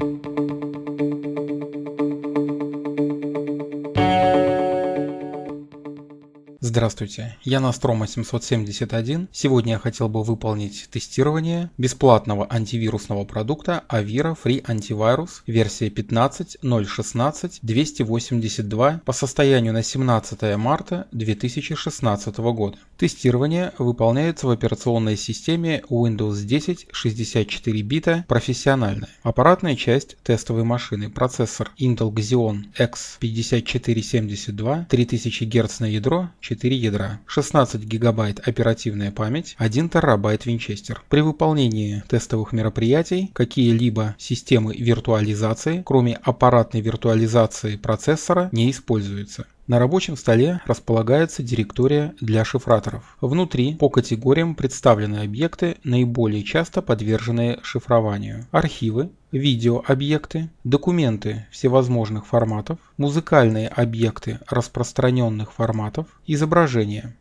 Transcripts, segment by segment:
Thank you. Здравствуйте, я Настрома 771. Сегодня я хотел бы выполнить тестирование бесплатного антивирусного продукта Avira Free Antivirus версия 15.0.16.282 по состоянию на 17 марта 2016 года. Тестирование выполняется в операционной системе Windows 10 64 бита профессиональная. Аппаратная часть тестовой машины процессор Intel Xeon X5472 3000 Гц на ядро 4 4 ядра, 16 гигабайт оперативная память, 1 терабайт винчестер. При выполнении тестовых мероприятий какие-либо системы виртуализации, кроме аппаратной виртуализации процессора, не используются. На рабочем столе располагается директория для шифраторов. Внутри по категориям представлены объекты, наиболее часто подверженные шифрованию. Архивы, видеообъекты, документы всевозможных форматов, музыкальные объекты распространенных форматов, изображения.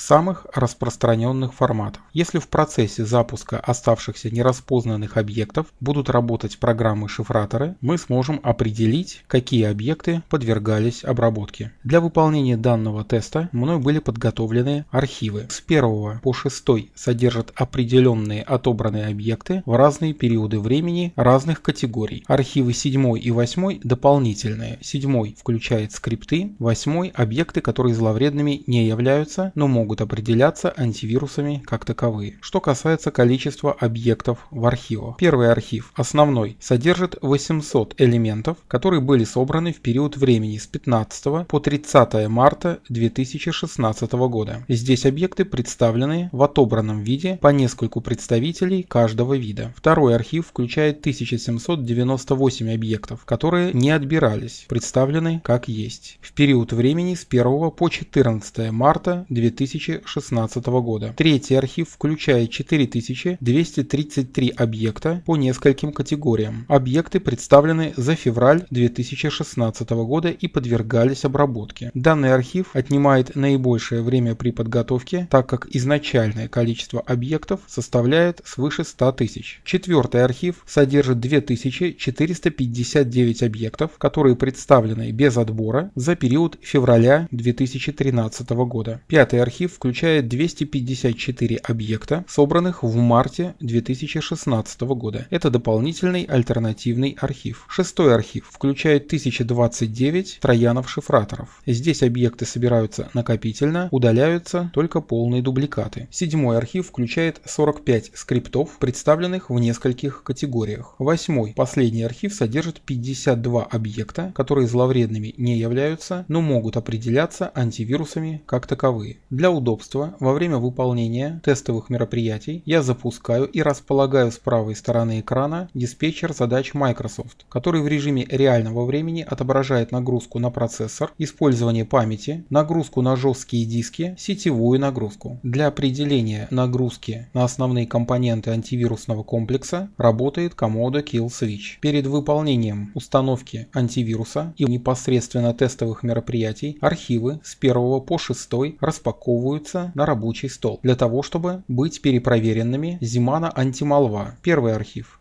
самых распространенных форматов. Если в процессе запуска оставшихся нераспознанных объектов будут работать программы-шифраторы, мы сможем определить, какие объекты подвергались обработке. Для выполнения данного теста мной были подготовлены архивы. С 1 по 6 содержат определенные отобранные объекты в разные периоды времени разных категорий. Архивы 7 и 8 дополнительные. 7 включает скрипты, 8 объекты, которые зловредными не являются, но могут могут определяться антивирусами как таковые. Что касается количества объектов в архивах. Первый архив, основной, содержит 800 элементов, которые были собраны в период времени с 15 по 30 марта 2016 года. Здесь объекты представлены в отобранном виде по нескольку представителей каждого вида. Второй архив включает 1798 объектов, которые не отбирались, представлены как есть, в период времени с 1 по 14 марта 2016 2016 года. Третий архив включает 4233 объекта по нескольким категориям. Объекты представлены за февраль 2016 года и подвергались обработке. Данный архив отнимает наибольшее время при подготовке, так как изначальное количество объектов составляет свыше 100 тысяч. Четвертый архив содержит 2459 объектов, которые представлены без отбора за период февраля 2013 года. Пятый архив включает 254 объекта, собранных в марте 2016 года. Это дополнительный альтернативный архив. Шестой архив включает 1029 троянов-шифраторов. Здесь объекты собираются накопительно, удаляются только полные дубликаты. Седьмой архив включает 45 скриптов, представленных в нескольких категориях. Восьмой, последний архив содержит 52 объекта, которые зловредными не являются, но могут определяться антивирусами как таковые. Для удобства во время выполнения тестовых мероприятий я запускаю и располагаю с правой стороны экрана диспетчер задач Microsoft, который в режиме реального времени отображает нагрузку на процессор, использование памяти, нагрузку на жесткие диски, сетевую нагрузку. Для определения нагрузки на основные компоненты антивирусного комплекса работает комода Kill Switch. Перед выполнением установки антивируса и непосредственно тестовых мероприятий архивы с 1 по 6 распаковываются укладываются на рабочий стол для того, чтобы быть перепроверенными Зимана Антимолва, первый архив.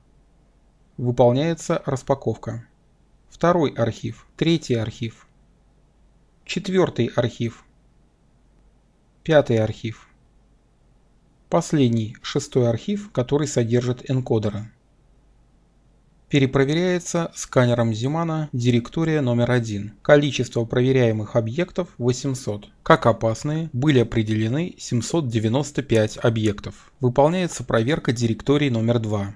Выполняется распаковка. Второй архив, третий архив. Четвертый архив. Пятый архив. Последний, шестой архив, который содержит энкодеры. Перепроверяется сканером Зимана директория номер 1. Количество проверяемых объектов 800. Как опасные были определены 795 объектов. Выполняется проверка директории номер 2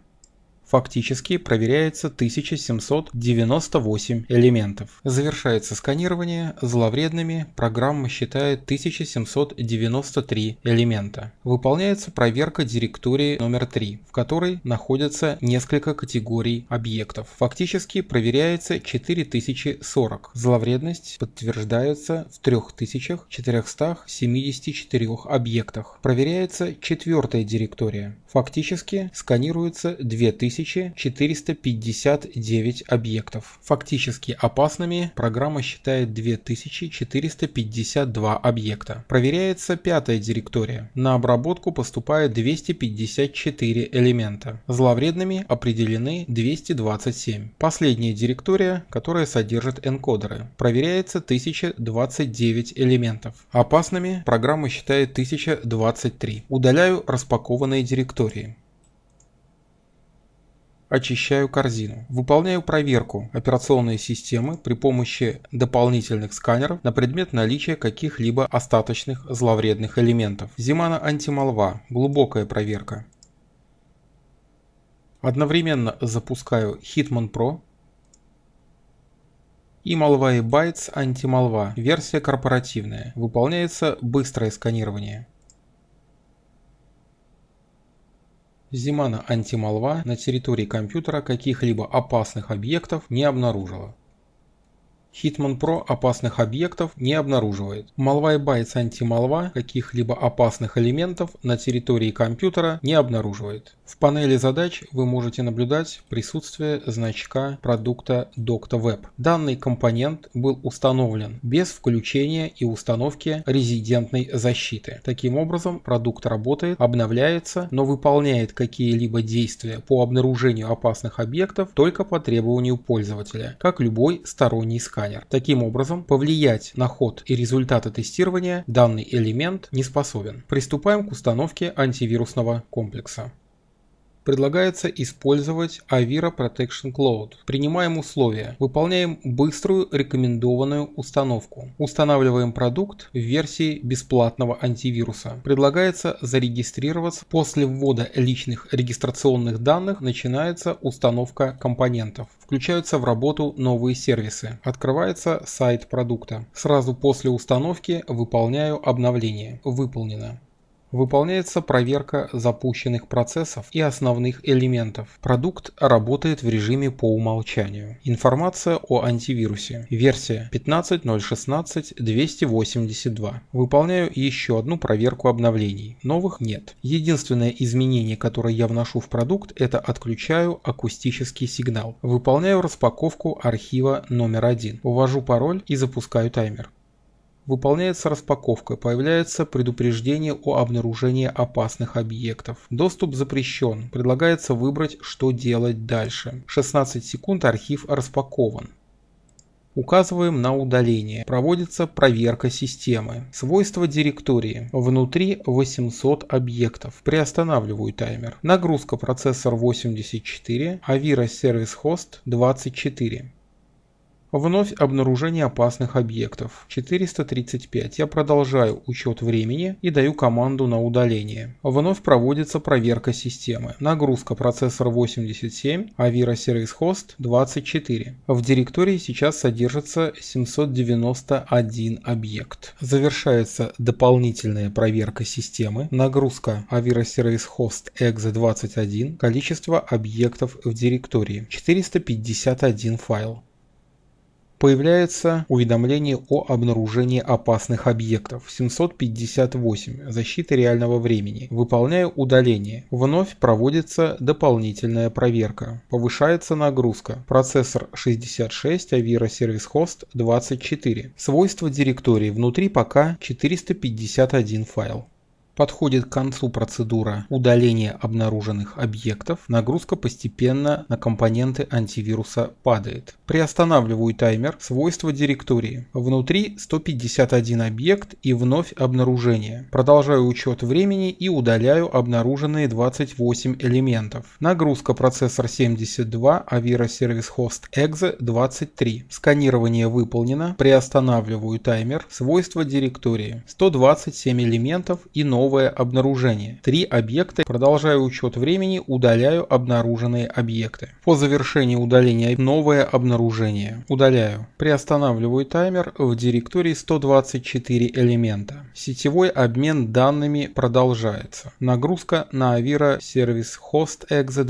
фактически проверяется 1798 элементов. Завершается сканирование зловредными, программа считает 1793 элемента. Выполняется проверка директории номер 3, в которой находятся несколько категорий объектов. Фактически проверяется 4040. Зловредность подтверждается в 3474 объектах. Проверяется четвертая директория. Фактически сканируется 2000 2459 объектов. Фактически опасными программа считает 2452 объекта. Проверяется пятая директория. На обработку поступает 254 элемента. Зловредными определены 227. Последняя директория, которая содержит энкодеры. Проверяется 1029 элементов. Опасными программа считает 1023. Удаляю распакованные директории очищаю корзину. Выполняю проверку операционной системы при помощи дополнительных сканеров на предмет наличия каких-либо остаточных зловредных элементов. Зимана антимолва. Глубокая проверка. Одновременно запускаю Hitman Pro и молва и байтс версия корпоративная. Выполняется быстрое сканирование. Зимана антимолва на территории компьютера каких-либо опасных объектов не обнаружила. Hitman Pro опасных объектов не обнаруживает. Молва и байт антимолва каких-либо опасных элементов на территории компьютера не обнаруживает. В панели задач вы можете наблюдать присутствие значка продукта DoctorWeb. Данный компонент был установлен без включения и установки резидентной защиты. Таким образом, продукт работает, обновляется, но выполняет какие-либо действия по обнаружению опасных объектов только по требованию пользователя, как любой сторонний сканер сканер. Таким образом, повлиять на ход и результаты тестирования данный элемент не способен. Приступаем к установке антивирусного комплекса предлагается использовать Avira Protection Cloud. Принимаем условия. Выполняем быструю рекомендованную установку. Устанавливаем продукт в версии бесплатного антивируса. Предлагается зарегистрироваться. После ввода личных регистрационных данных начинается установка компонентов. Включаются в работу новые сервисы. Открывается сайт продукта. Сразу после установки выполняю обновление. Выполнено выполняется проверка запущенных процессов и основных элементов. Продукт работает в режиме по умолчанию. Информация о антивирусе. Версия 15.016.282. Выполняю еще одну проверку обновлений. Новых нет. Единственное изменение, которое я вношу в продукт, это отключаю акустический сигнал. Выполняю распаковку архива номер один. Ввожу пароль и запускаю таймер. Выполняется распаковка, появляется предупреждение о обнаружении опасных объектов. Доступ запрещен, предлагается выбрать, что делать дальше. 16 секунд архив распакован. Указываем на удаление. Проводится проверка системы. Свойства директории. Внутри 800 объектов. Приостанавливаю таймер. Нагрузка процессор 84, Avira сервис хост 24. Вновь обнаружение опасных объектов. 435. Я продолжаю учет времени и даю команду на удаление. Вновь проводится проверка системы. Нагрузка процессор 87, Avira Service Host 24. В директории сейчас содержится 791 объект. Завершается дополнительная проверка системы. Нагрузка Avira Service Host Exe 21. Количество объектов в директории. 451 файл появляется уведомление о обнаружении опасных объектов 758 защиты реального времени. Выполняя удаление, вновь проводится дополнительная проверка. Повышается нагрузка. Процессор 66, Avira Service Host 24. Свойства директории внутри пока 451 файл подходит к концу процедура удаления обнаруженных объектов, нагрузка постепенно на компоненты антивируса падает. Приостанавливаю таймер, свойства директории. Внутри 151 объект и вновь обнаружение. Продолжаю учет времени и удаляю обнаруженные 28 элементов. Нагрузка процессор 72, Avira Service Host Exe 23. Сканирование выполнено. Приостанавливаю таймер, свойства директории. 127 элементов и новые новое обнаружение. Три объекта. Продолжаю учет времени, удаляю обнаруженные объекты. По завершении удаления новое обнаружение. Удаляю. Приостанавливаю таймер в директории 124 элемента. Сетевой обмен данными продолжается. Нагрузка на Avira сервис Host Exe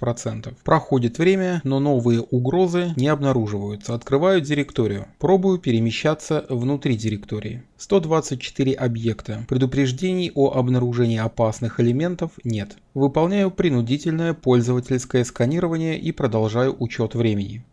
26%. Проходит время, но новые угрозы не обнаруживаются. Открываю директорию. Пробую перемещаться внутри директории. 124 объекта. Предупреждений о обнаружении опасных элементов нет. Выполняю принудительное пользовательское сканирование и продолжаю учет времени.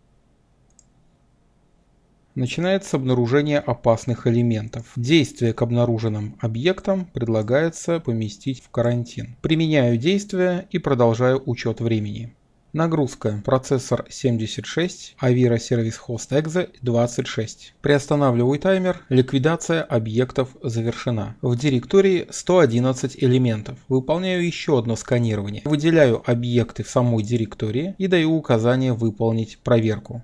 Начинается обнаружение опасных элементов. Действие к обнаруженным объектам предлагается поместить в карантин. Применяю действие и продолжаю учет времени. Нагрузка. Процессор 76, Avira Service Host Exe 26. Приостанавливаю таймер. Ликвидация объектов завершена. В директории 111 элементов. Выполняю еще одно сканирование. Выделяю объекты в самой директории и даю указание выполнить проверку.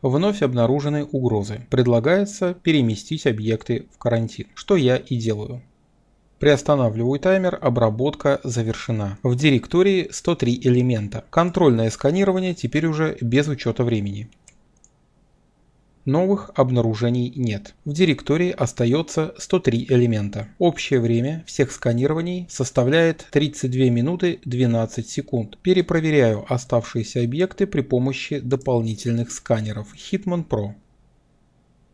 Вновь обнаружены угрозы. Предлагается переместить объекты в карантин, что я и делаю. Приостанавливаю таймер, обработка завершена. В директории 103 элемента. Контрольное сканирование теперь уже без учета времени. Новых обнаружений нет. В директории остается 103 элемента. Общее время всех сканирований составляет 32 минуты 12 секунд. Перепроверяю оставшиеся объекты при помощи дополнительных сканеров Hitman Pro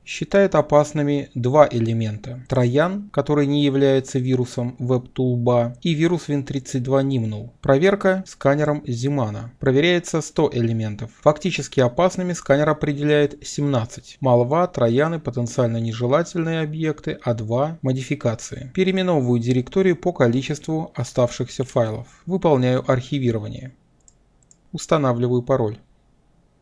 считает опасными два элемента – Троян, который не является вирусом WebToolBa, и вирус Win32 Nimnul. Проверка сканером Зимана. Проверяется 100 элементов. Фактически опасными сканер определяет 17. Молва, Трояны, потенциально нежелательные объекты, А2, модификации. Переименовываю директорию по количеству оставшихся файлов. Выполняю архивирование. Устанавливаю пароль.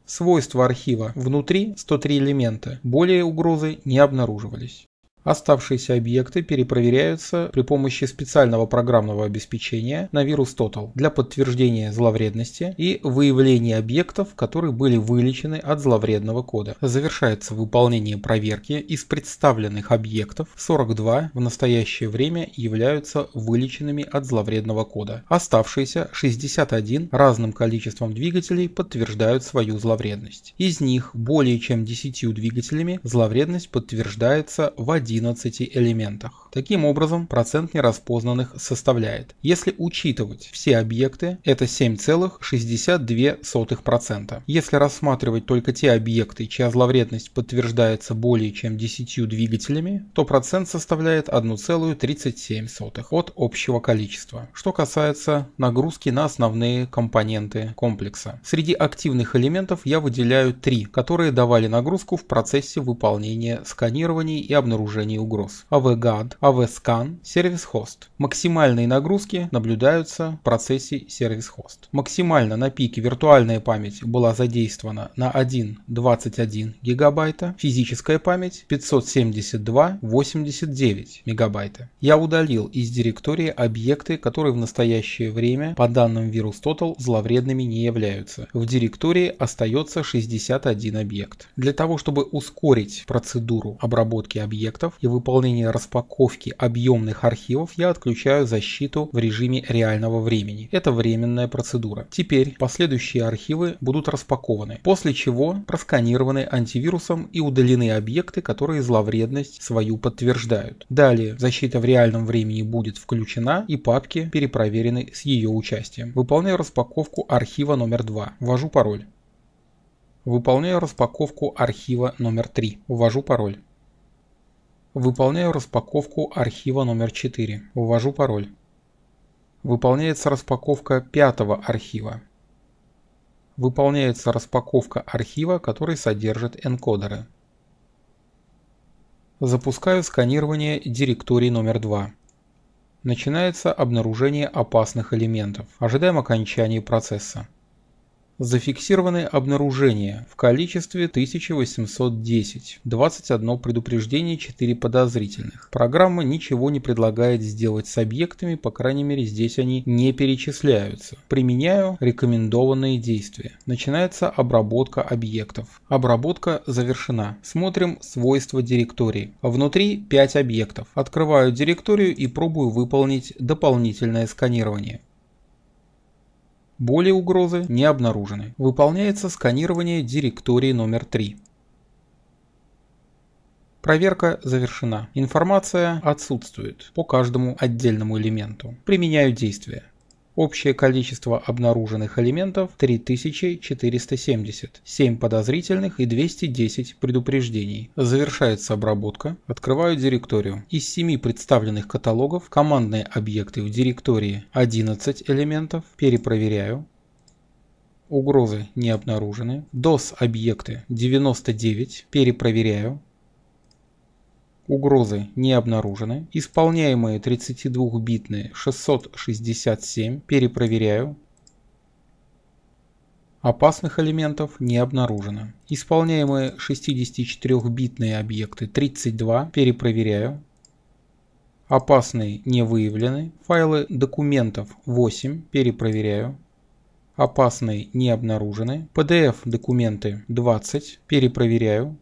Свойства архива. Внутри 103 элемента. Более угрозы не обнаруживались. Оставшиеся объекты перепроверяются при помощи специального программного обеспечения на вирус Total для подтверждения зловредности и выявления объектов, которые были вылечены от зловредного кода. Завершается выполнение проверки из представленных объектов 42 в настоящее время являются вылеченными от зловредного кода. Оставшиеся 61 разным количеством двигателей подтверждают свою зловредность. Из них более чем 10 двигателями зловредность подтверждается в 1 11 элементах. Таким образом, процент нераспознанных составляет, если учитывать все объекты, это 7,62%. Если рассматривать только те объекты, чья зловредность подтверждается более чем 10 двигателями, то процент составляет 1,37 от общего количества. Что касается нагрузки на основные компоненты комплекса. Среди активных элементов я выделяю три, которые давали нагрузку в процессе выполнения сканирований и обнаружения снижении угроз. AVGAD, AVSCAN, сервис-хост. Максимальные нагрузки наблюдаются в процессе сервис-хост. Максимально на пике виртуальная память была задействована на 1,21 гигабайта, физическая память 572,89 мегабайта. Я удалил из директории объекты, которые в настоящее время по данным VirusTotal зловредными не являются. В директории остается 61 объект. Для того, чтобы ускорить процедуру обработки объектов, документов и выполнение распаковки объемных архивов я отключаю защиту в режиме реального времени. Это временная процедура. Теперь последующие архивы будут распакованы, после чего просканированы антивирусом и удалены объекты, которые зловредность свою подтверждают. Далее защита в реальном времени будет включена и папки перепроверены с ее участием. Выполняю распаковку архива номер 2. Ввожу пароль. Выполняю распаковку архива номер 3. Ввожу пароль. Выполняю распаковку архива номер 4. Ввожу пароль. Выполняется распаковка пятого архива. Выполняется распаковка архива, который содержит энкодеры. Запускаю сканирование директории номер 2. Начинается обнаружение опасных элементов. Ожидаем окончания процесса зафиксированы обнаружения в количестве 1810, 21 предупреждение, 4 подозрительных. Программа ничего не предлагает сделать с объектами, по крайней мере здесь они не перечисляются. Применяю рекомендованные действия. Начинается обработка объектов. Обработка завершена. Смотрим свойства директории. Внутри 5 объектов. Открываю директорию и пробую выполнить дополнительное сканирование. Более угрозы не обнаружены. Выполняется сканирование директории номер 3. Проверка завершена. Информация отсутствует по каждому отдельному элементу. Применяю действия. Общее количество обнаруженных элементов 3470, 7 подозрительных и 210 предупреждений. Завершается обработка. Открываю директорию. Из 7 представленных каталогов командные объекты в директории 11 элементов. Перепроверяю. Угрозы не обнаружены. DOS объекты 99. Перепроверяю угрозы не обнаружены. Исполняемые 32-битные 667 перепроверяю. Опасных элементов не обнаружено. Исполняемые 64-битные объекты 32 перепроверяю. Опасные не выявлены. Файлы документов 8 перепроверяю. Опасные не обнаружены. PDF документы 20 перепроверяю.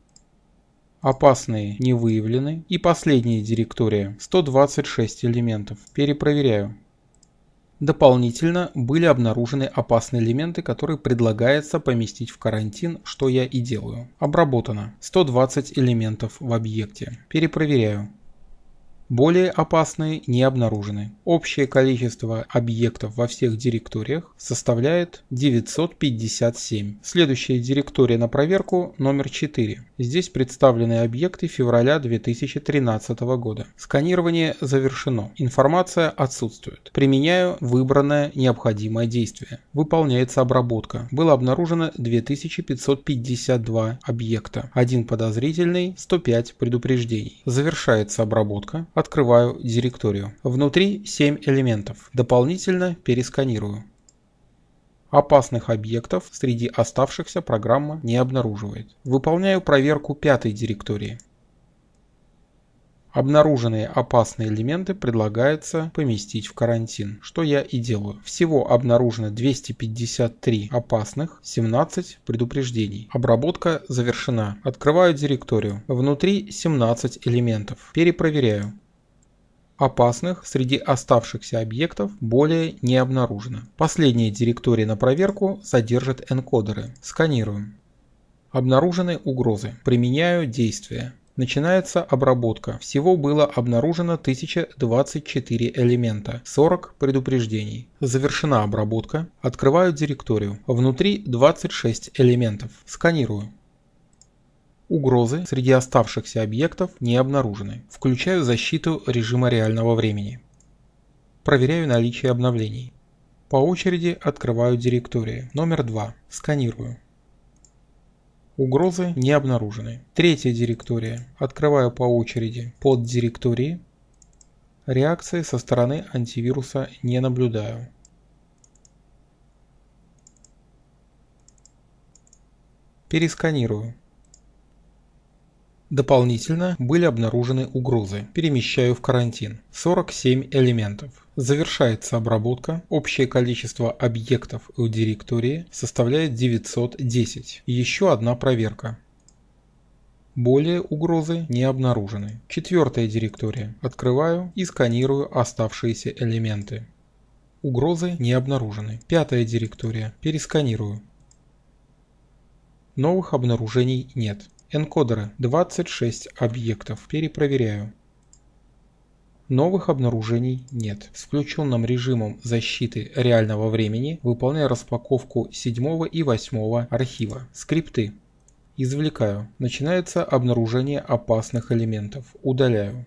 Опасные не выявлены. И последняя директория 126 элементов. Перепроверяю. Дополнительно были обнаружены опасные элементы, которые предлагается поместить в карантин, что я и делаю. Обработано 120 элементов в объекте. Перепроверяю. Более опасные не обнаружены. Общее количество объектов во всех директориях составляет 957. Следующая директория на проверку номер 4. Здесь представлены объекты февраля 2013 года. Сканирование завершено. Информация отсутствует. Применяю выбранное необходимое действие. Выполняется обработка. Было обнаружено 2552 объекта. Один подозрительный, 105 предупреждений. Завершается обработка. Открываю директорию. Внутри 7 элементов. Дополнительно пересканирую. Опасных объектов среди оставшихся программа не обнаруживает. Выполняю проверку пятой директории. Обнаруженные опасные элементы предлагается поместить в карантин, что я и делаю. Всего обнаружено 253 опасных, 17 предупреждений. Обработка завершена. Открываю директорию. Внутри 17 элементов. Перепроверяю. Опасных среди оставшихся объектов более не обнаружено. Последние директории на проверку содержат энкодеры. Сканируем. Обнаружены угрозы. Применяю действия. Начинается обработка. Всего было обнаружено 1024 элемента, 40 предупреждений. Завершена обработка. Открываю директорию. Внутри 26 элементов. Сканирую. Угрозы среди оставшихся объектов не обнаружены. Включаю защиту режима реального времени. Проверяю наличие обновлений. По очереди открываю директории. Номер 2. Сканирую. Угрозы не обнаружены. Третья директория. Открываю по очереди под директории. Реакции со стороны антивируса не наблюдаю. Пересканирую. Дополнительно были обнаружены угрозы, перемещаю в карантин, 47 элементов. Завершается обработка, общее количество объектов в директории составляет 910. Еще одна проверка. Более угрозы не обнаружены. Четвертая директория. Открываю и сканирую оставшиеся элементы. Угрозы не обнаружены. Пятая директория. Пересканирую. Новых обнаружений нет. Энкодеры 26 объектов. Перепроверяю. Новых обнаружений нет. С включенным режимом защиты реального времени выполняю распаковку 7 и 8 архива. Скрипты. Извлекаю. Начинается обнаружение опасных элементов. Удаляю.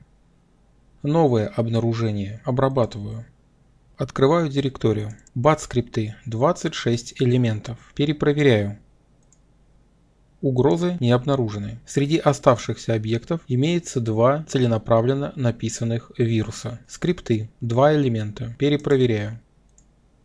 Новое обнаружение. Обрабатываю. Открываю директорию. Бат скрипты 26 элементов. Перепроверяю. Угрозы не обнаружены. Среди оставшихся объектов имеется два целенаправленно написанных вируса. Скрипты. Два элемента. Перепроверяю.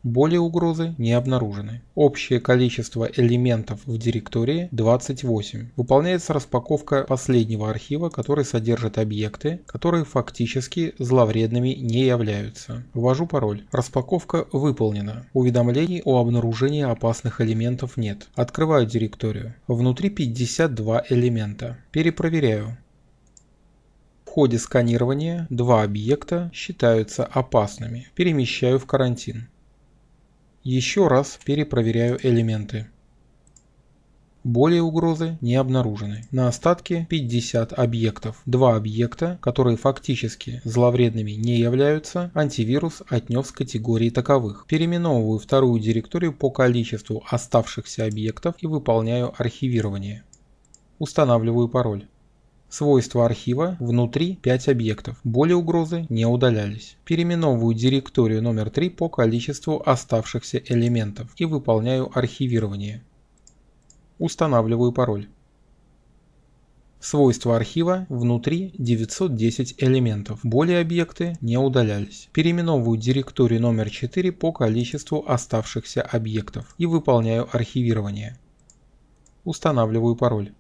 Более угрозы не обнаружены. Общее количество элементов в директории 28. Выполняется распаковка последнего архива, который содержит объекты, которые фактически зловредными не являются. Ввожу пароль. Распаковка выполнена. Уведомлений о обнаружении опасных элементов нет. Открываю директорию. Внутри 52 элемента. Перепроверяю. В ходе сканирования два объекта считаются опасными. Перемещаю в карантин. Еще раз перепроверяю элементы. Более угрозы не обнаружены. На остатке 50 объектов. Два объекта, которые фактически зловредными не являются, антивирус отнес к категории таковых. Переименовываю вторую директорию по количеству оставшихся объектов и выполняю архивирование. Устанавливаю пароль. Свойства архива внутри 5 объектов, более угрозы не удалялись. Переименовываю директорию номер 3 по количеству оставшихся элементов и выполняю архивирование. Устанавливаю пароль. Свойства архива внутри 910 элементов, более объекты не удалялись. Переименовываю директорию номер 4 по количеству оставшихся объектов и выполняю архивирование. Устанавливаю пароль.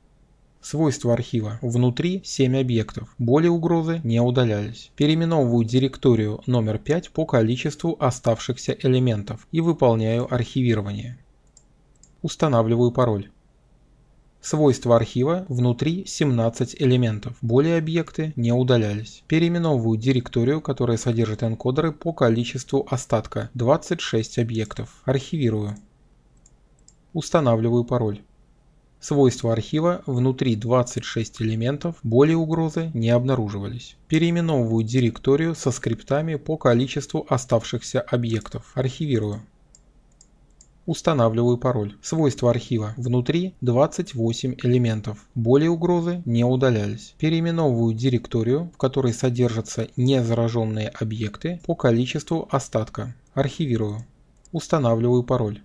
Свойства архива. Внутри 7 объектов. Более угрозы не удалялись. Переименовываю директорию номер 5 по количеству оставшихся элементов и выполняю архивирование. Устанавливаю пароль. Свойства архива внутри 17 элементов, более объекты не удалялись. Переименовываю директорию, которая содержит энкодеры по количеству остатка 26 объектов. Архивирую. Устанавливаю пароль. Свойства архива внутри 26 элементов более угрозы не обнаруживались. Переименовываю директорию со скриптами по количеству оставшихся объектов. Архивирую. Устанавливаю пароль. Свойства архива. Внутри 28 элементов. Более угрозы не удалялись. Переименовываю директорию, в которой содержатся незараженные объекты по количеству остатка. Архивирую. Устанавливаю пароль.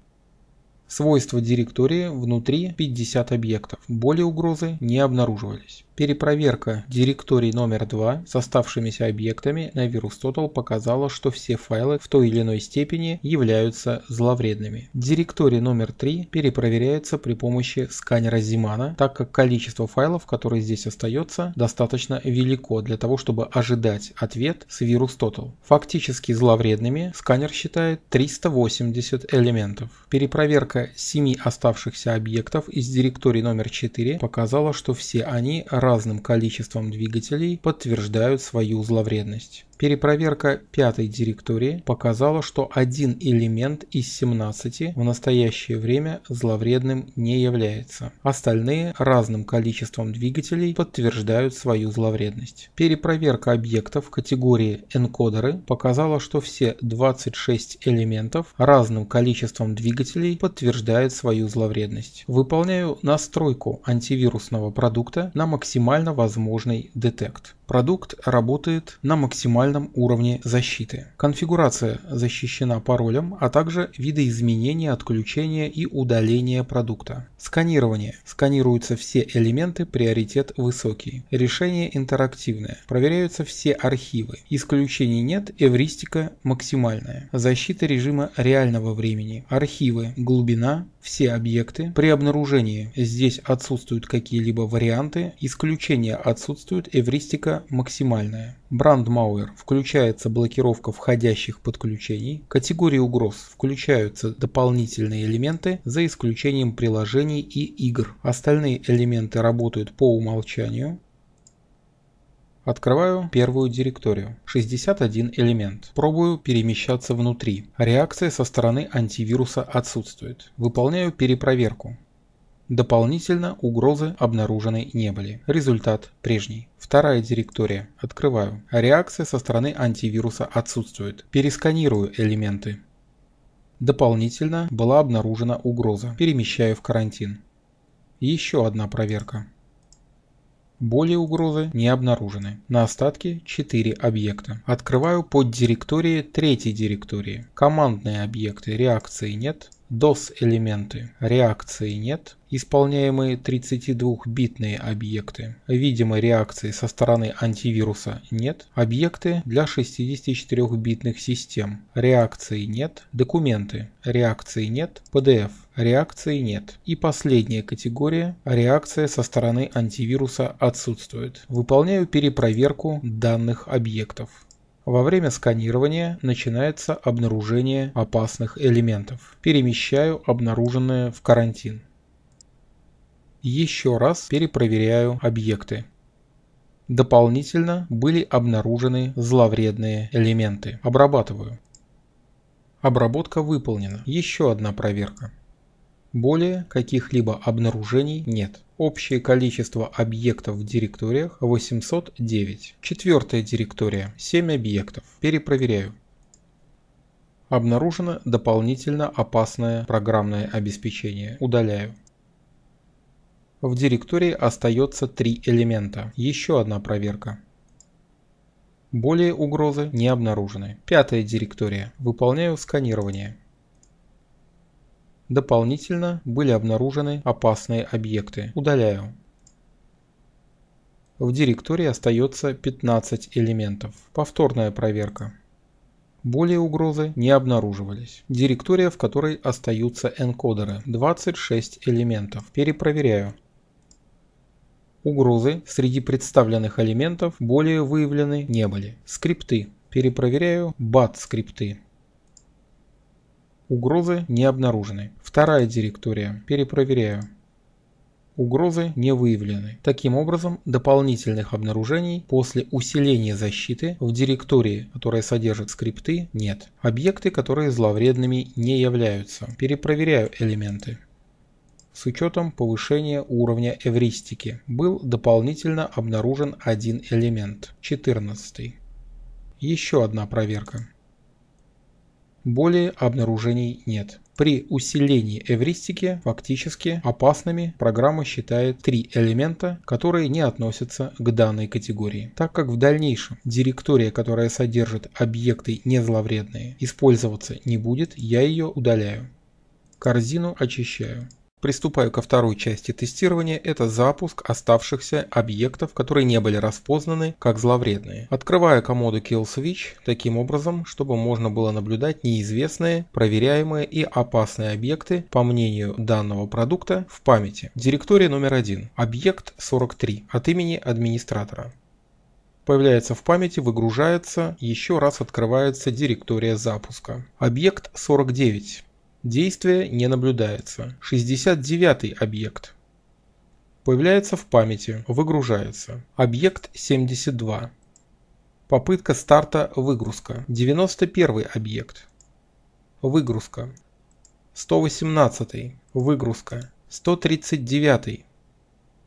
Свойства директории внутри 50 объектов, более угрозы не обнаруживались. Перепроверка директорий номер 2 с оставшимися объектами на VirusTotal показала, что все файлы в той или иной степени являются зловредными. Директории номер 3 перепроверяются при помощи сканера Зимана, так как количество файлов, которые здесь остается, достаточно велико для того, чтобы ожидать ответ с VirusTotal. Фактически зловредными сканер считает 380 элементов. Перепроверка 7 оставшихся объектов из директории номер 4 показала, что все они разным количеством двигателей подтверждают свою зловредность. Перепроверка пятой директории показала, что один элемент из 17 в настоящее время зловредным не является. Остальные разным количеством двигателей подтверждают свою зловредность. Перепроверка объектов категории энкодеры показала, что все 26 элементов разным количеством двигателей подтверждают свою зловредность. Выполняю настройку антивирусного продукта на максимально возможный детект. Продукт работает на максимально минимальном уровне защиты. Конфигурация защищена паролем, а также видоизменение, отключение и удаление продукта. Сканирование. Сканируются все элементы, приоритет высокий. Решение интерактивное. Проверяются все архивы. Исключений нет, эвристика максимальная. Защита режима реального времени. Архивы. Глубина. Все объекты. При обнаружении здесь отсутствуют какие-либо варианты. Исключения отсутствуют, эвристика максимальная. Брандмауэр включается блокировка входящих подключений, категории угроз включаются дополнительные элементы за исключением приложений и игр. Остальные элементы работают по умолчанию, Открываю первую директорию. 61 элемент. Пробую перемещаться внутри. Реакция со стороны антивируса отсутствует. Выполняю перепроверку. Дополнительно угрозы обнаружены не были. Результат прежний. Вторая директория. Открываю. Реакция со стороны антивируса отсутствует. Пересканирую элементы. Дополнительно была обнаружена угроза. Перемещаю в карантин. Еще одна проверка. Более угрозы не обнаружены. На остатке 4 объекта. Открываю под поддиректории третьей директории. Командные объекты реакции нет. DOS-элементы, реакции нет, исполняемые 32-битные объекты, видимой реакции со стороны антивируса нет, объекты для 64-битных систем, реакции нет, документы, реакции нет, PDF, реакции нет. И последняя категория – реакция со стороны антивируса отсутствует. Выполняю перепроверку данных объектов. Во время сканирования начинается обнаружение опасных элементов. Перемещаю обнаруженное в карантин. Еще раз перепроверяю объекты. Дополнительно были обнаружены зловредные элементы. Обрабатываю. Обработка выполнена. Еще одна проверка. Более каких-либо обнаружений нет. Общее количество объектов в директориях 809. Четвертая директория, 7 объектов. Перепроверяю. Обнаружено дополнительно опасное программное обеспечение. Удаляю. В директории остается три элемента. Еще одна проверка. Более угрозы не обнаружены. Пятая директория. Выполняю сканирование. Дополнительно были обнаружены опасные объекты. Удаляю. В директории остается 15 элементов. Повторная проверка. Более угрозы не обнаруживались. Директория, в которой остаются энкодеры. 26 элементов. Перепроверяю. Угрозы среди представленных элементов более выявлены не были. Скрипты. Перепроверяю бат скрипты. Угрозы не обнаружены. Вторая директория. Перепроверяю. Угрозы не выявлены. Таким образом, дополнительных обнаружений после усиления защиты в директории, которая содержит скрипты, нет. Объекты, которые зловредными не являются. Перепроверяю элементы с учетом повышения уровня эвристики, был дополнительно обнаружен один элемент, 14. Еще одна проверка. Более обнаружений нет. При усилении эвристики фактически опасными программа считает три элемента, которые не относятся к данной категории. Так как в дальнейшем директория, которая содержит объекты незловредные, использоваться не будет, я ее удаляю. Корзину очищаю. Приступаю ко второй части тестирования, это запуск оставшихся объектов, которые не были распознаны как зловредные. Открываю комоду Kill Switch таким образом, чтобы можно было наблюдать неизвестные, проверяемые и опасные объекты, по мнению данного продукта, в памяти. Директория номер один. Объект 43 от имени администратора появляется в памяти, выгружается, еще раз открывается директория запуска. Объект 49. Действия не наблюдается. 69 объект. Появляется в памяти, выгружается. Объект 72. Попытка старта выгрузка. 91 объект. Выгрузка. 118 выгрузка. 139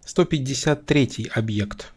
153 объект.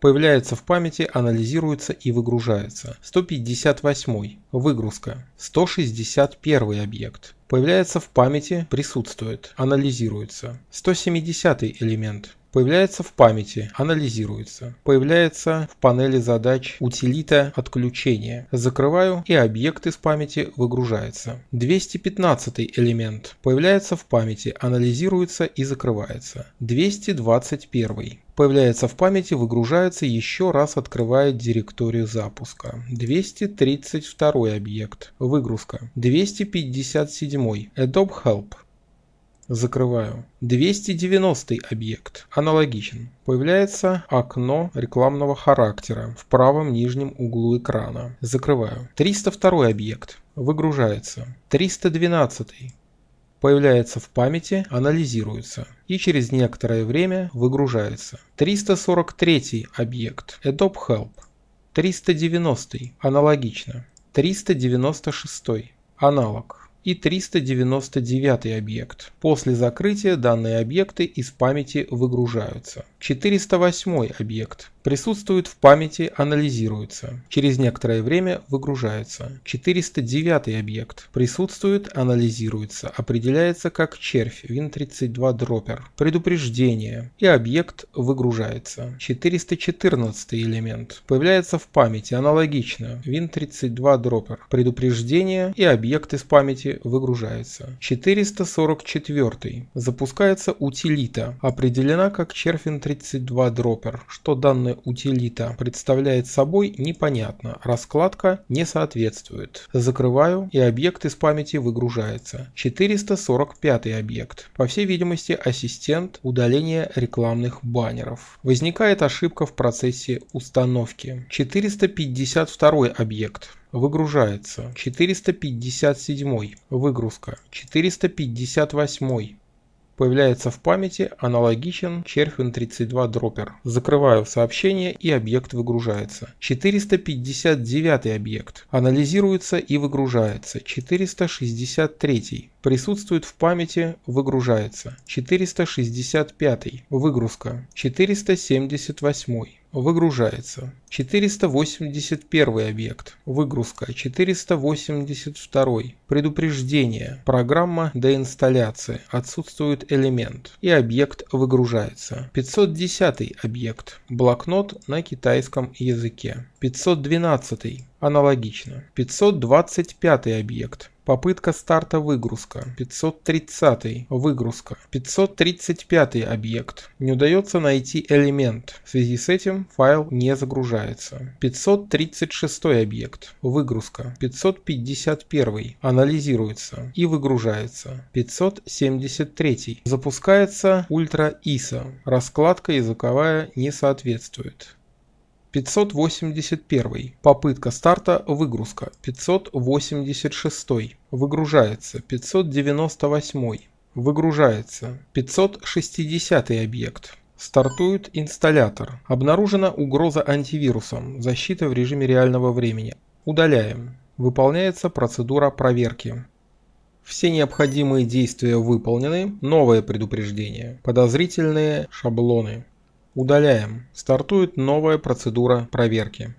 Появляется в памяти, анализируется и выгружается. 158. Выгрузка. 161 объект. Появляется в памяти, присутствует, анализируется. 170 элемент. Появляется в памяти, анализируется. Появляется в панели задач утилита отключения. Закрываю и объект из памяти выгружается. 215 элемент. Появляется в памяти, анализируется и закрывается. 221 появляется в памяти, выгружается, еще раз открывает директорию запуска. 232 объект. Выгрузка. 257. Adobe Help. Закрываю. 290 объект. Аналогичен. Появляется окно рекламного характера в правом нижнем углу экрана. Закрываю. 302 объект. Выгружается. 312 появляется в памяти, анализируется и через некоторое время выгружается. 343 объект Adobe Help. 390 аналогично. 396 аналог и 399 объект. После закрытия данные объекты из памяти выгружаются. 408 объект. Присутствует в памяти, анализируется. Через некоторое время выгружается. 409 объект. Присутствует, анализируется. Определяется как червь win 32 дроппер. Предупреждение. И объект выгружается. 414 элемент. Появляется в памяти аналогично. win 32 дроппер. Предупреждение и объект из памяти выгружается. 444. Запускается утилита. Определена как червь Вин-32 32 дроппер. Что данная утилита представляет собой, непонятно. Раскладка не соответствует. Закрываю и объект из памяти выгружается. 445 объект. По всей видимости, ассистент удаления рекламных баннеров. Возникает ошибка в процессе установки. 452 объект. Выгружается. 457. Выгрузка. 458 появляется в памяти аналогичен червен 32 дроппер. Закрываю сообщение и объект выгружается. 459 объект. Анализируется и выгружается. 463. Присутствует в памяти, выгружается. 465. Выгрузка. 478. Выгружается. 481 объект. Выгрузка. 482. Предупреждение. Программа деинсталляции. Отсутствует элемент. И объект выгружается. 510 объект. Блокнот на китайском языке. 512. Аналогично. 525 объект. Попытка старта выгрузка. 530. Выгрузка. 535 объект. Не удается найти элемент. В связи с этим файл не загружается. 536 объект. Выгрузка. 551. Анализируется и выгружается. 573. Запускается ультра ISO. Раскладка языковая не соответствует. 581. Попытка старта, выгрузка. 586. Выгружается. 598. Выгружается. 560 объект. Стартует инсталлятор. Обнаружена угроза антивирусом. Защита в режиме реального времени. Удаляем. Выполняется процедура проверки. Все необходимые действия выполнены. Новое предупреждение. Подозрительные шаблоны. Удаляем. Стартует новая процедура проверки.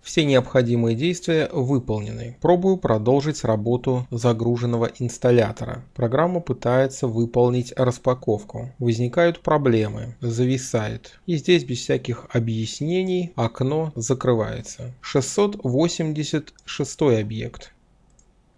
Все необходимые действия выполнены. Пробую продолжить работу загруженного инсталлятора. Программа пытается выполнить распаковку. Возникают проблемы, зависает. И здесь без всяких объяснений окно закрывается. 686 объект.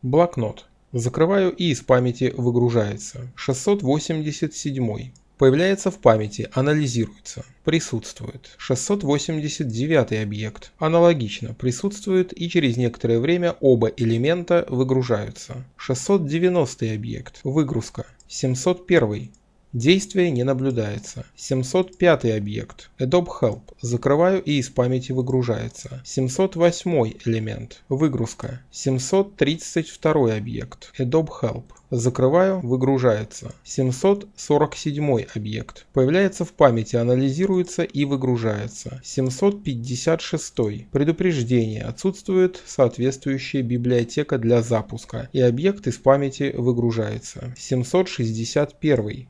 Блокнот. Закрываю и из памяти выгружается. 687. Появляется в памяти, анализируется. Присутствует. 689 объект. Аналогично, присутствует и через некоторое время оба элемента выгружаются. 690 объект. Выгрузка. 701. Действия не наблюдается. 705 объект. Adobe Help. Закрываю и из памяти выгружается. 708 элемент. Выгрузка. 732 объект. Adobe Help. Закрываю, выгружается. 747 объект. Появляется в памяти, анализируется и выгружается. 756. Предупреждение. Отсутствует соответствующая библиотека для запуска. И объект из памяти выгружается. 761.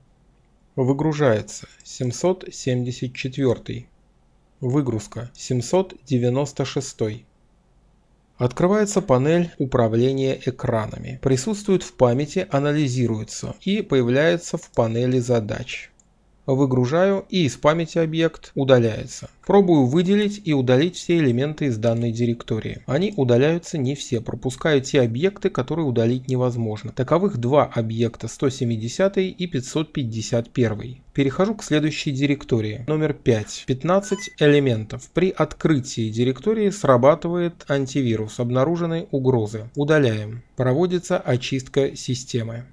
Выгружается 774. Выгрузка 796. Открывается панель управления экранами. Присутствует в памяти, анализируется и появляется в панели задач выгружаю и из памяти объект удаляется. Пробую выделить и удалить все элементы из данной директории. Они удаляются не все, пропускаю те объекты, которые удалить невозможно. Таковых два объекта 170 и 551. Перехожу к следующей директории, номер 5, 15 элементов. При открытии директории срабатывает антивирус обнаруженной угрозы. Удаляем. Проводится очистка системы.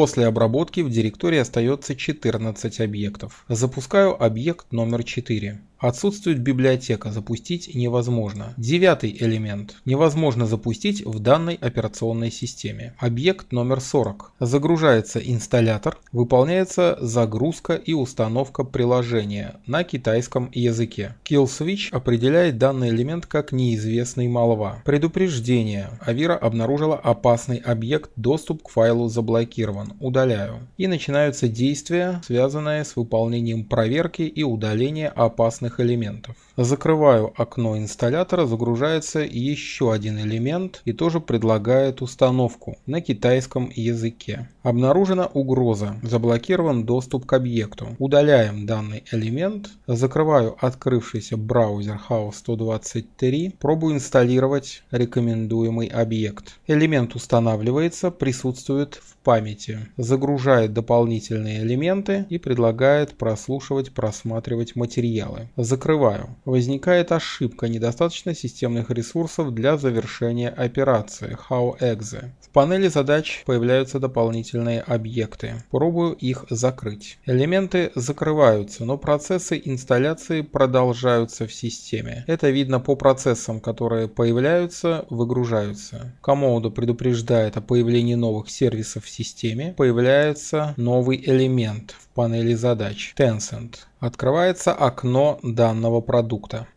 После обработки в директории остается 14 объектов. Запускаю объект номер 4. Отсутствует библиотека, запустить невозможно. Девятый элемент. Невозможно запустить в данной операционной системе. Объект номер 40. Загружается инсталлятор, выполняется загрузка и установка приложения на китайском языке. KillSwitch определяет данный элемент как неизвестный малва. Предупреждение. Авира обнаружила опасный объект, доступ к файлу заблокирован. Удаляю. И начинаются действия, связанные с выполнением проверки и удаления опасных различных элементов. Закрываю окно инсталлятора, загружается еще один элемент и тоже предлагает установку на китайском языке. Обнаружена угроза, заблокирован доступ к объекту. Удаляем данный элемент, закрываю открывшийся браузер House 123 пробую инсталлировать рекомендуемый объект. Элемент устанавливается, присутствует в памяти, загружает дополнительные элементы и предлагает прослушивать, просматривать материалы. Закрываю. Возникает ошибка недостаточно системных ресурсов для завершения операции HowExe. В панели задач появляются дополнительные объекты. Пробую их закрыть. Элементы закрываются, но процессы инсталляции продолжаются в системе. Это видно по процессам, которые появляются, выгружаются. Комода предупреждает о появлении новых сервисов в системе. Появляется новый элемент в панели задач Tencent. Открывается окно данного продукта.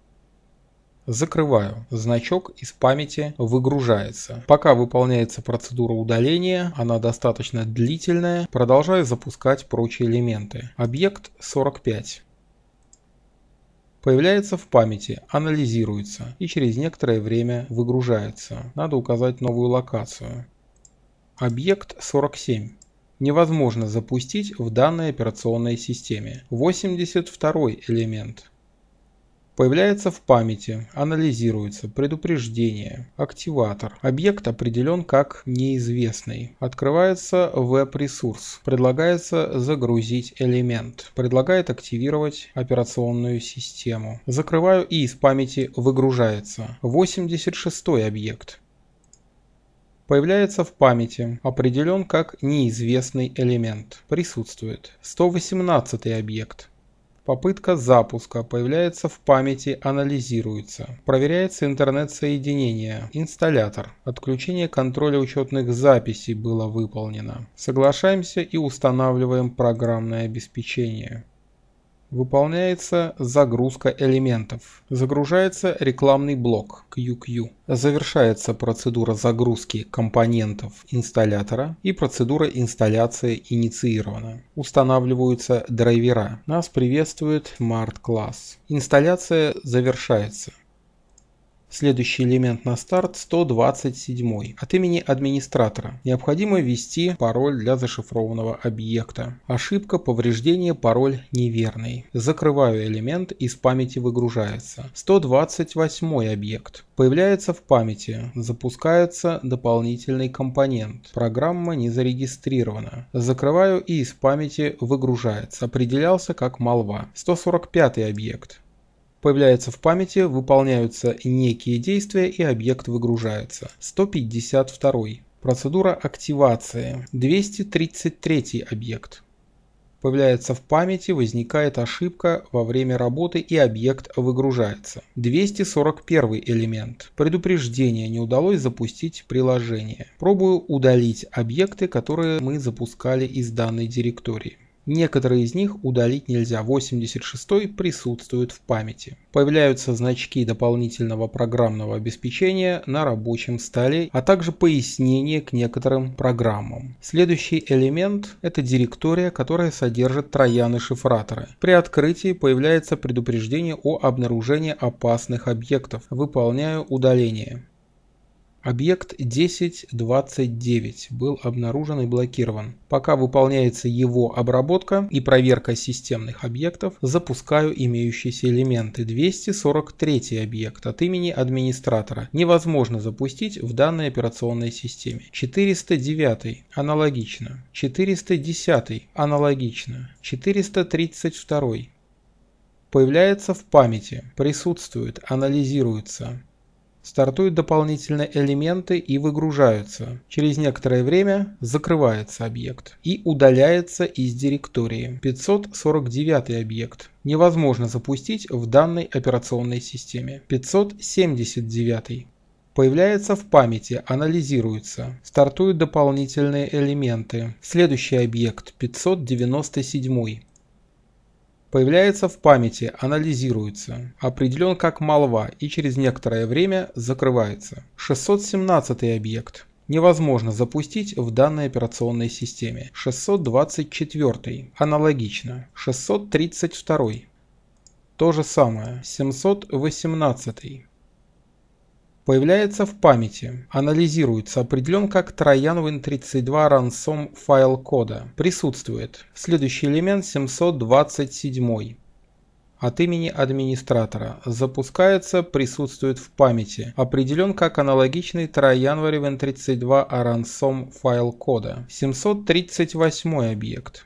Закрываю. Значок из памяти выгружается. Пока выполняется процедура удаления, она достаточно длительная, продолжаю запускать прочие элементы. Объект 45 появляется в памяти, анализируется и через некоторое время выгружается. Надо указать новую локацию. Объект 47 невозможно запустить в данной операционной системе. 82 элемент. Появляется в памяти, анализируется, предупреждение, активатор. Объект определен как неизвестный. Открывается веб-ресурс. Предлагается загрузить элемент. Предлагает активировать операционную систему. Закрываю и из памяти выгружается. 86 объект появляется в памяти, определен как неизвестный элемент. Присутствует 118 объект. Попытка запуска появляется в памяти, анализируется. Проверяется интернет-соединение, инсталлятор. Отключение контроля учетных записей было выполнено. Соглашаемся и устанавливаем программное обеспечение. Выполняется загрузка элементов. Загружается рекламный блок QQ. Завершается процедура загрузки компонентов инсталлятора и процедура инсталляции инициирована. Устанавливаются драйвера. Нас приветствует Mart класс. Инсталляция завершается. Следующий элемент на старт 127 от имени администратора. Необходимо ввести пароль для зашифрованного объекта. Ошибка повреждения пароль неверный. Закрываю элемент и из памяти выгружается. 128 объект. Появляется в памяти. Запускается дополнительный компонент. Программа не зарегистрирована. Закрываю и из памяти выгружается. Определялся как молва. 145 объект появляется в памяти, выполняются некие действия и объект выгружается. 152. Процедура активации. 233 объект. Появляется в памяти, возникает ошибка во время работы и объект выгружается. 241 элемент. Предупреждение, не удалось запустить приложение. Пробую удалить объекты, которые мы запускали из данной директории. Некоторые из них удалить нельзя, 86-й присутствует в памяти. Появляются значки дополнительного программного обеспечения на рабочем столе, а также пояснения к некоторым программам. Следующий элемент – это директория, которая содержит трояны-шифраторы. При открытии появляется предупреждение о обнаружении опасных объектов. Выполняю удаление. Объект 1029 был обнаружен и блокирован. Пока выполняется его обработка и проверка системных объектов, запускаю имеющиеся элементы. 243 объект от имени администратора невозможно запустить в данной операционной системе. 409 аналогично. 410 аналогично. 432 появляется в памяти, присутствует, анализируется стартуют дополнительные элементы и выгружаются. Через некоторое время закрывается объект и удаляется из директории. 549 объект невозможно запустить в данной операционной системе. 579 появляется в памяти, анализируется, стартуют дополнительные элементы. Следующий объект 597 Появляется в памяти, анализируется, определен как молва и через некоторое время закрывается. 617 объект невозможно запустить в данной операционной системе. 624 аналогично. 632 то же самое. 718 появляется в памяти, анализируется, определен как TrojanWin32 ransom файл кода. Присутствует. Следующий элемент 727 от имени администратора. Запускается, присутствует в памяти. Определен как аналогичный TrojanWin32 ransom файл кода. 738 объект.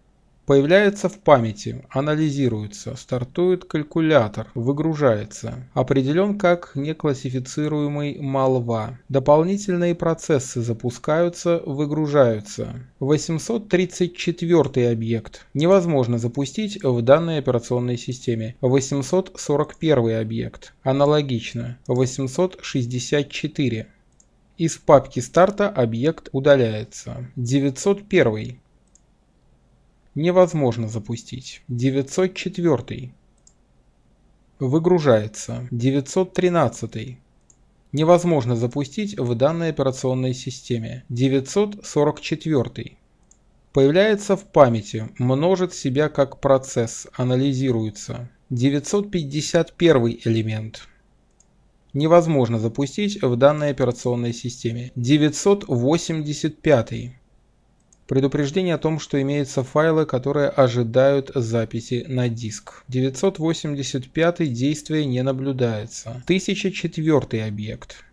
Появляется в памяти, анализируется, стартует калькулятор, выгружается. Определен как неклассифицируемый молва. Дополнительные процессы запускаются, выгружаются. 834 объект. Невозможно запустить в данной операционной системе. 841 объект. Аналогично. 864. Из папки старта объект удаляется. 901 невозможно запустить. 904. Выгружается. 913. Невозможно запустить в данной операционной системе. 944. Появляется в памяти, множит себя как процесс, анализируется. 951 элемент. Невозможно запустить в данной операционной системе. 985. Предупреждение о том, что имеются файлы, которые ожидают записи на диск. 985 действие не наблюдается. 1004 объект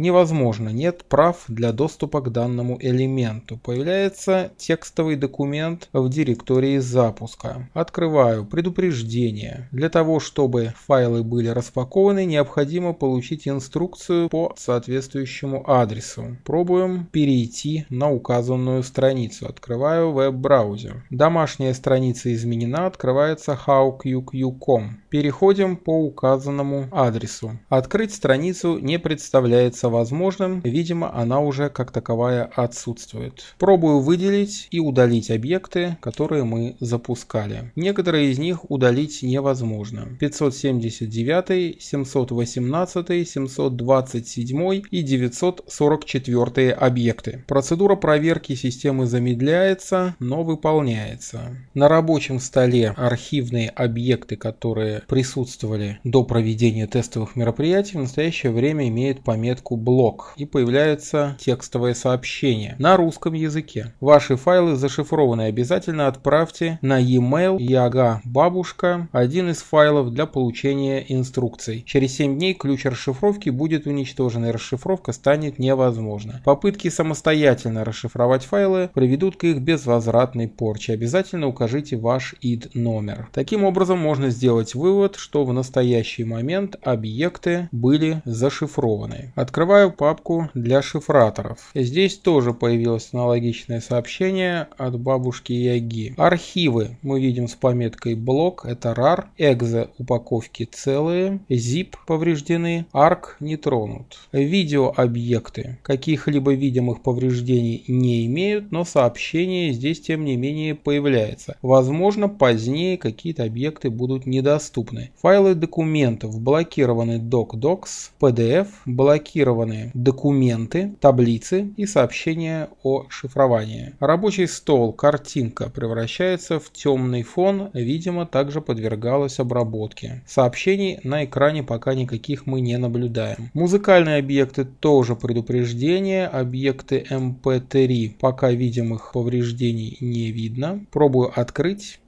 невозможно, нет прав для доступа к данному элементу. Появляется текстовый документ в директории запуска. Открываю предупреждение. Для того, чтобы файлы были распакованы, необходимо получить инструкцию по соответствующему адресу. Пробуем перейти на указанную страницу. Открываю веб-браузер. Домашняя страница изменена, открывается howqq.com. Переходим по указанному адресу. Открыть страницу не представляется возможным, видимо, она уже как таковая отсутствует. Пробую выделить и удалить объекты, которые мы запускали. Некоторые из них удалить невозможно. 579, 718, 727 и 944 объекты. Процедура проверки системы замедляется, но выполняется. На рабочем столе архивные объекты, которые присутствовали до проведения тестовых мероприятий, в настоящее время имеют пометку блок и появляется текстовое сообщение на русском языке. Ваши файлы зашифрованы, обязательно отправьте на e-mail яга бабушка один из файлов для получения инструкций. Через 7 дней ключ расшифровки будет уничтожен и расшифровка станет невозможна. Попытки самостоятельно расшифровать файлы приведут к их безвозвратной порче. Обязательно укажите ваш id номер. Таким образом можно сделать вывод, что в настоящий момент объекты были зашифрованы. Открыть Открываю папку для шифраторов. Здесь тоже появилось аналогичное сообщение от бабушки Яги. Архивы мы видим с пометкой блок, это RAR, экзо упаковки целые, zip повреждены, arc не тронут. Видеообъекты каких-либо видимых повреждений не имеют, но сообщение здесь тем не менее появляется. Возможно позднее какие-то объекты будут недоступны. Файлы документов блокированы DocDocs, PDF блокированы кодированы документы, таблицы и сообщения о шифровании. Рабочий стол, картинка превращается в темный фон, видимо, также подвергалась обработке. Сообщений на экране пока никаких мы не наблюдаем. Музыкальные объекты тоже предупреждение, объекты MP3 эм пока видимых повреждений не видно. Пробую открыть.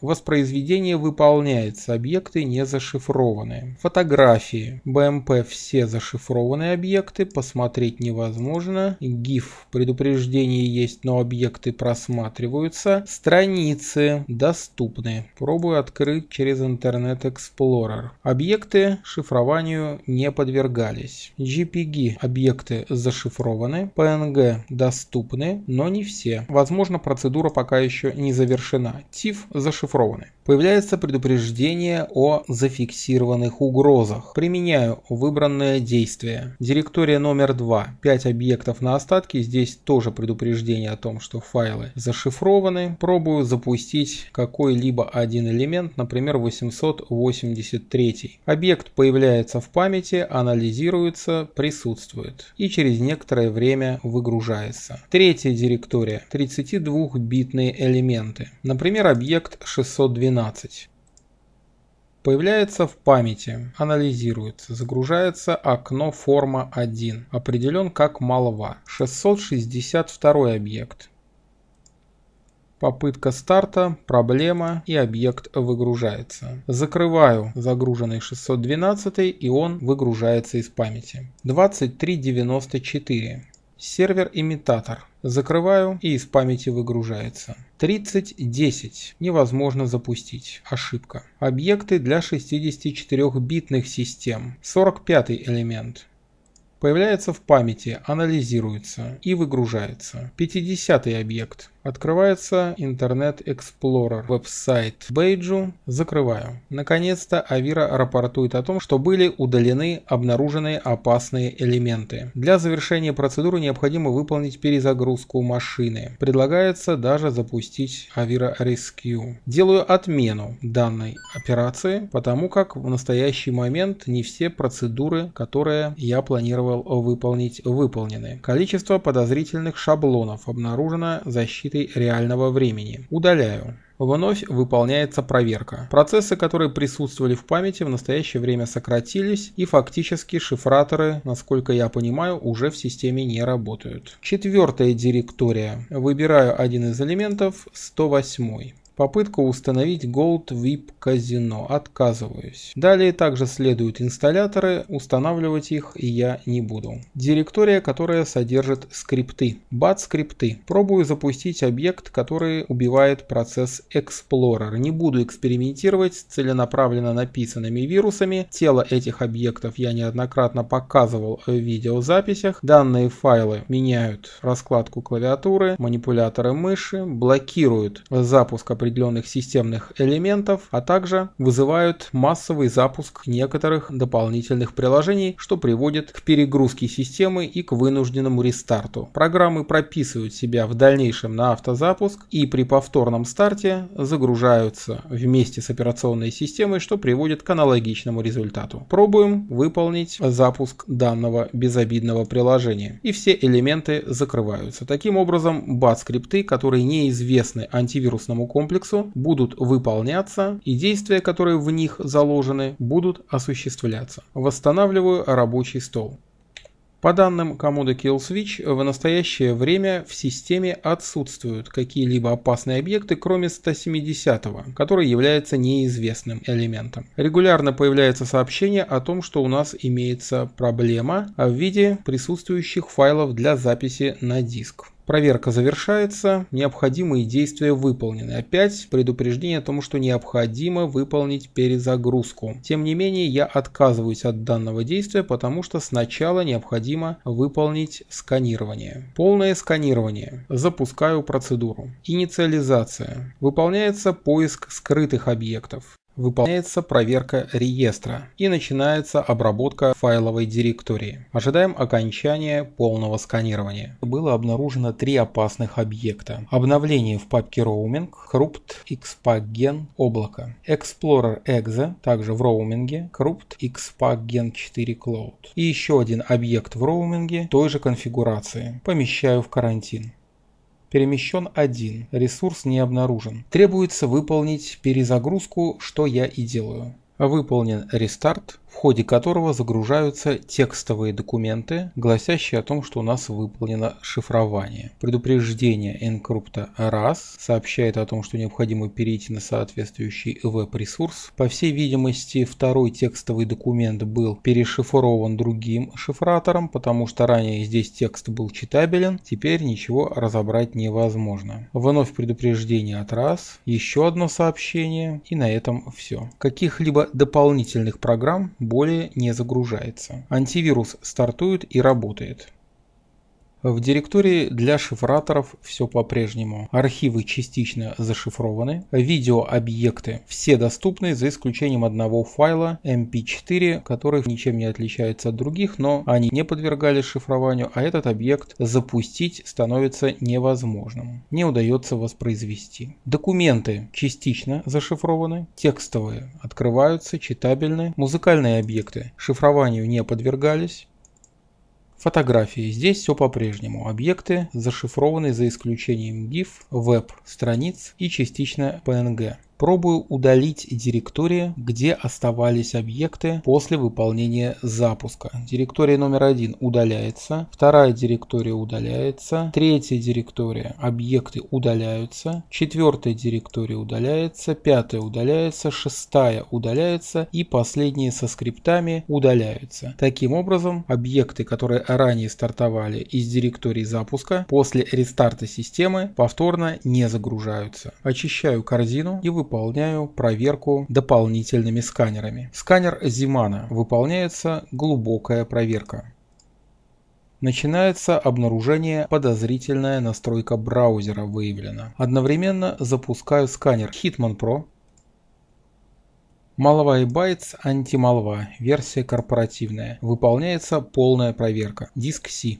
Воспроизведение выполняется, объекты не зашифрованы. Фотографии. БМП все зашифрованные объекты, посмотреть невозможно. GIF Предупреждение есть, но объекты просматриваются. Страницы доступны. Пробую открыть через Internet Explorer. Объекты шифрованию не подвергались. JPG. Объекты зашифрованы. PNG доступны, но не все. Возможно, процедура пока еще не завершена. TIFF зашифрован зашифрований. появляется предупреждение о зафиксированных угрозах. Применяю выбранное действие. Директория номер 2. 5 объектов на остатке. Здесь тоже предупреждение о том, что файлы зашифрованы. Пробую запустить какой-либо один элемент, например 883. Объект появляется в памяти, анализируется, присутствует и через некоторое время выгружается. Третья директория. 32-битные элементы. Например, объект 612. 12. Появляется в памяти, анализируется, загружается окно форма 1, определен как молва, 662 объект. Попытка старта, проблема и объект выгружается. Закрываю загруженный 612 и он выгружается из памяти. 2394. Сервер-имитатор. Закрываю и из памяти выгружается. 3010. Невозможно запустить. Ошибка. Объекты для 64-битных систем. 45 элемент. Появляется в памяти, анализируется и выгружается. 50 объект. Открывается Internet Explorer, веб-сайт Бейджу, закрываю. Наконец-то Авира рапортует о том, что были удалены обнаруженные опасные элементы. Для завершения процедуры необходимо выполнить перезагрузку машины. Предлагается даже запустить Avira Rescue. Делаю отмену данной операции, потому как в настоящий момент не все процедуры, которые я планировал выполнить, выполнены. Количество подозрительных шаблонов обнаружено защитой точкой реального времени. Удаляю. Вновь выполняется проверка. Процессы, которые присутствовали в памяти, в настоящее время сократились и фактически шифраторы, насколько я понимаю, уже в системе не работают. Четвертая директория. Выбираю один из элементов, 108. Попытка установить Gold VIP казино. Отказываюсь. Далее также следуют инсталляторы, устанавливать их я не буду. Директория, которая содержит скрипты. Бат скрипты. Пробую запустить объект, который убивает процесс Explorer. Не буду экспериментировать с целенаправленно написанными вирусами. Тело этих объектов я неоднократно показывал в видеозаписях. Данные файлы меняют раскладку клавиатуры, манипуляторы мыши, блокируют запуск определенных определенных системных элементов, а также вызывают массовый запуск некоторых дополнительных приложений, что приводит к перегрузке системы и к вынужденному рестарту. Программы прописывают себя в дальнейшем на автозапуск и при повторном старте загружаются вместе с операционной системой, что приводит к аналогичному результату. Пробуем выполнить запуск данного безобидного приложения. И все элементы закрываются. Таким образом, бат-скрипты, которые неизвестны антивирусному комплексу, комплексу будут выполняться и действия, которые в них заложены, будут осуществляться. Восстанавливаю рабочий стол. По данным комода KillSwitch, в настоящее время в системе отсутствуют какие-либо опасные объекты, кроме 170-го, который является неизвестным элементом. Регулярно появляется сообщение о том, что у нас имеется проблема в виде присутствующих файлов для записи на диск. Проверка завершается, необходимые действия выполнены. Опять предупреждение о том, что необходимо выполнить перезагрузку. Тем не менее, я отказываюсь от данного действия, потому что сначала необходимо выполнить сканирование. Полное сканирование. Запускаю процедуру. Инициализация. Выполняется поиск скрытых объектов выполняется проверка реестра и начинается обработка файловой директории. Ожидаем окончания полного сканирования. Было обнаружено три опасных объекта. Обновление в папке Roaming, Corrupt Xpagen облако. Explorer Exe, также в роуминге, Corrupt Xpagen 4 Cloud. И еще один объект в роуминге той же конфигурации. Помещаю в карантин перемещен один, ресурс не обнаружен. Требуется выполнить перезагрузку, что я и делаю. Выполнен рестарт, в ходе которого загружаются текстовые документы, гласящие о том, что у нас выполнено шифрование. Предупреждение Encrypta раз сообщает о том, что необходимо перейти на соответствующий веб-ресурс. По всей видимости, второй текстовый документ был перешифрован другим шифратором, потому что ранее здесь текст был читабелен, теперь ничего разобрать невозможно. Вновь предупреждение от раз, еще одно сообщение и на этом все. Каких-либо дополнительных программ более не загружается. Антивирус стартует и работает. В директории для шифраторов все по-прежнему. Архивы частично зашифрованы, видеообъекты все доступны за исключением одного файла MP4, который ничем не отличается от других, но они не подвергались шифрованию, а этот объект запустить становится невозможным, не удается воспроизвести. Документы частично зашифрованы, текстовые открываются, читабельны, музыкальные объекты шифрованию не подвергались, Фотографии. Здесь все по-прежнему. Объекты зашифрованы за исключением GIF, веб-страниц и частично PNG. Пробую удалить директории, где оставались объекты после выполнения запуска. Директория номер один удаляется, вторая директория удаляется, третья директория объекты удаляются, четвертая директория удаляется, пятая удаляется, шестая удаляется и последние со скриптами удаляются. Таким образом, объекты, которые ранее стартовали из директории запуска, после рестарта системы повторно не загружаются. Очищаю корзину и выполняю выполняю проверку дополнительными сканерами. Сканер Зимана. Выполняется глубокая проверка. Начинается обнаружение подозрительная настройка браузера выявлена. Одновременно запускаю сканер Hitman Pro. Малва и Bytes антималва, версия корпоративная. Выполняется полная проверка. Диск C.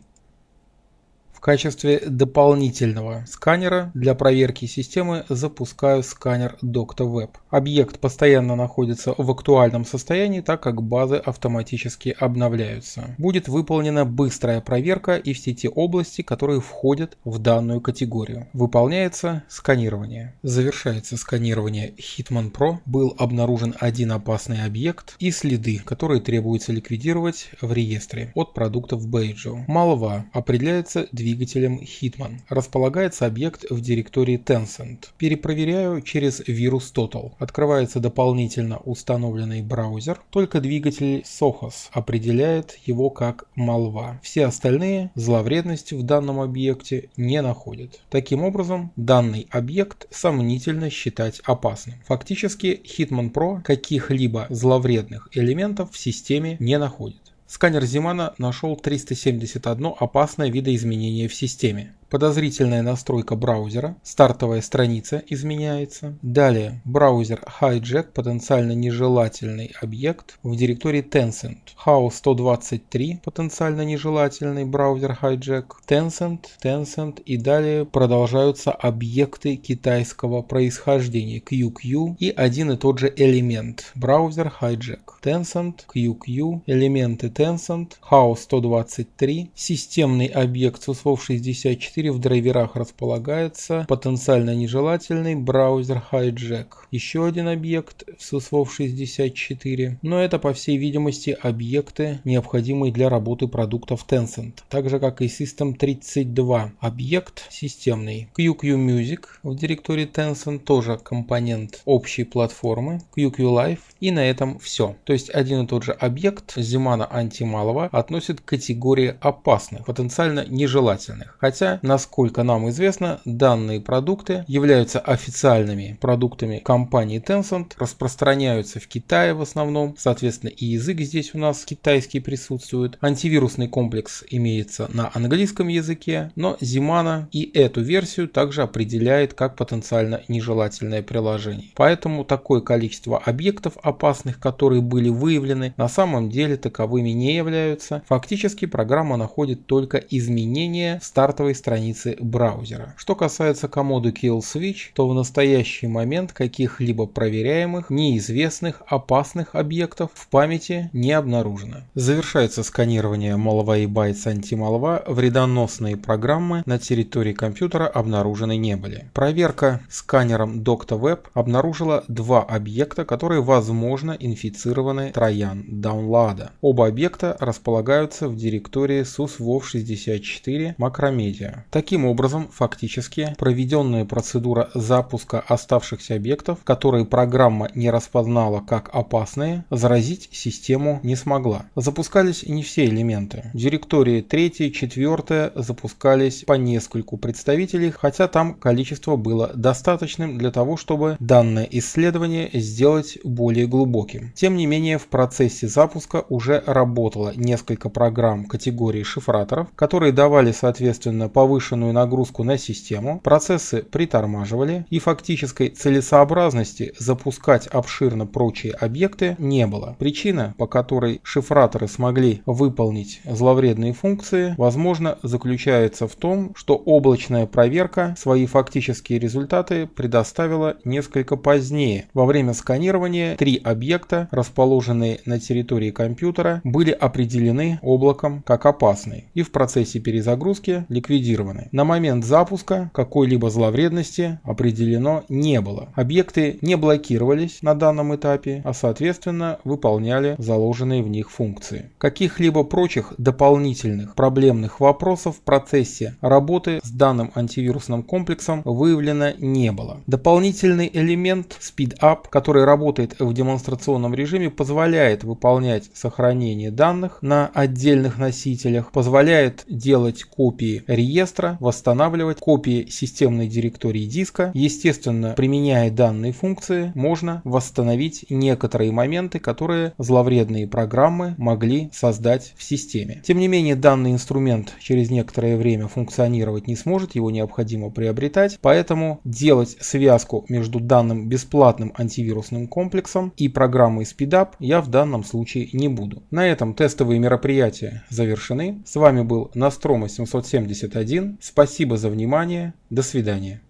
В качестве дополнительного сканера для проверки системы запускаю сканер DoctorWeb. Объект постоянно находится в актуальном состоянии, так как базы автоматически обновляются. Будет выполнена быстрая проверка и все те области, которые входят в данную категорию. Выполняется сканирование. Завершается сканирование Hitman Pro. Был обнаружен один опасный объект и следы, которые требуется ликвидировать в реестре от продуктов Бейджо. Молва определяется 2 двигателем Hitman. Располагается объект в директории Tencent. Перепроверяю через вирус Total. Открывается дополнительно установленный браузер. Только двигатель Sohos определяет его как молва. Все остальные зловредности в данном объекте не находят. Таким образом, данный объект сомнительно считать опасным. Фактически Hitman Pro каких-либо зловредных элементов в системе не находит. Сканер Зимана нашел 371 опасное видоизменение в системе подозрительная настройка браузера, стартовая страница изменяется. Далее, браузер Hijack, потенциально нежелательный объект в директории Tencent. HAL123, потенциально нежелательный браузер Hijack, Tencent, Tencent и далее продолжаются объекты китайского происхождения QQ и один и тот же элемент, браузер Hijack. Tencent, QQ, элементы Tencent, HAL123, системный объект с услов 64 в драйверах располагается потенциально нежелательный браузер Hijack. Еще один объект в SysWolf64, но это по всей видимости объекты, необходимые для работы продуктов Tencent, так же как и System32, объект системный. QQ Music в директории Tencent тоже компонент общей платформы, QQ Live и на этом все. То есть один и тот же объект Зимана Антималова относит к категории опасных, потенциально нежелательных, хотя Насколько нам известно, данные продукты являются официальными продуктами компании Tencent, распространяются в Китае в основном, соответственно и язык здесь у нас китайский присутствует. Антивирусный комплекс имеется на английском языке, но Zimana и эту версию также определяет как потенциально нежелательное приложение. Поэтому такое количество объектов опасных, которые были выявлены, на самом деле таковыми не являются. Фактически программа находит только изменения в стартовой странице страницы браузера. Что касается комоду Kill Switch, то в настоящий момент каких-либо проверяемых, неизвестных, опасных объектов в памяти не обнаружено. Завершается сканирование малва и байт с антималва, вредоносные программы на территории компьютера обнаружены не были. Проверка сканером DoctorWeb обнаружила два объекта, которые возможно инфицированы троян даунлада. Оба объекта располагаются в директории susvov64 макромедиа. Таким образом, фактически, проведенная процедура запуска оставшихся объектов, которые программа не распознала как опасные, заразить систему не смогла. Запускались не все элементы. Директории 3, 4 запускались по нескольку представителей, хотя там количество было достаточным для того, чтобы данное исследование сделать более глубоким. Тем не менее, в процессе запуска уже работало несколько программ категории шифраторов, которые давали соответственно повышенную повышенную нагрузку на систему, процессы притормаживали и фактической целесообразности запускать обширно прочие объекты не было. Причина, по которой шифраторы смогли выполнить зловредные функции, возможно, заключается в том, что облачная проверка свои фактические результаты предоставила несколько позднее. Во время сканирования три объекта, расположенные на территории компьютера, были определены облаком как опасные и в процессе перезагрузки ликвидированы зафиксированы. На момент запуска какой-либо зловредности определено не было. Объекты не блокировались на данном этапе, а соответственно выполняли заложенные в них функции. Каких-либо прочих дополнительных проблемных вопросов в процессе работы с данным антивирусным комплексом выявлено не было. Дополнительный элемент SpeedUp, который работает в демонстрационном режиме, позволяет выполнять сохранение данных на отдельных носителях, позволяет делать копии реестра быстро восстанавливать копии системной директории диска. Естественно, применяя данные функции, можно восстановить некоторые моменты, которые зловредные программы могли создать в системе. Тем не менее, данный инструмент через некоторое время функционировать не сможет, его необходимо приобретать, поэтому делать связку между данным бесплатным антивирусным комплексом и программой SpeedUp я в данном случае не буду. На этом тестовые мероприятия завершены. С вами был Nostromo 771. Спасибо за внимание. До свидания.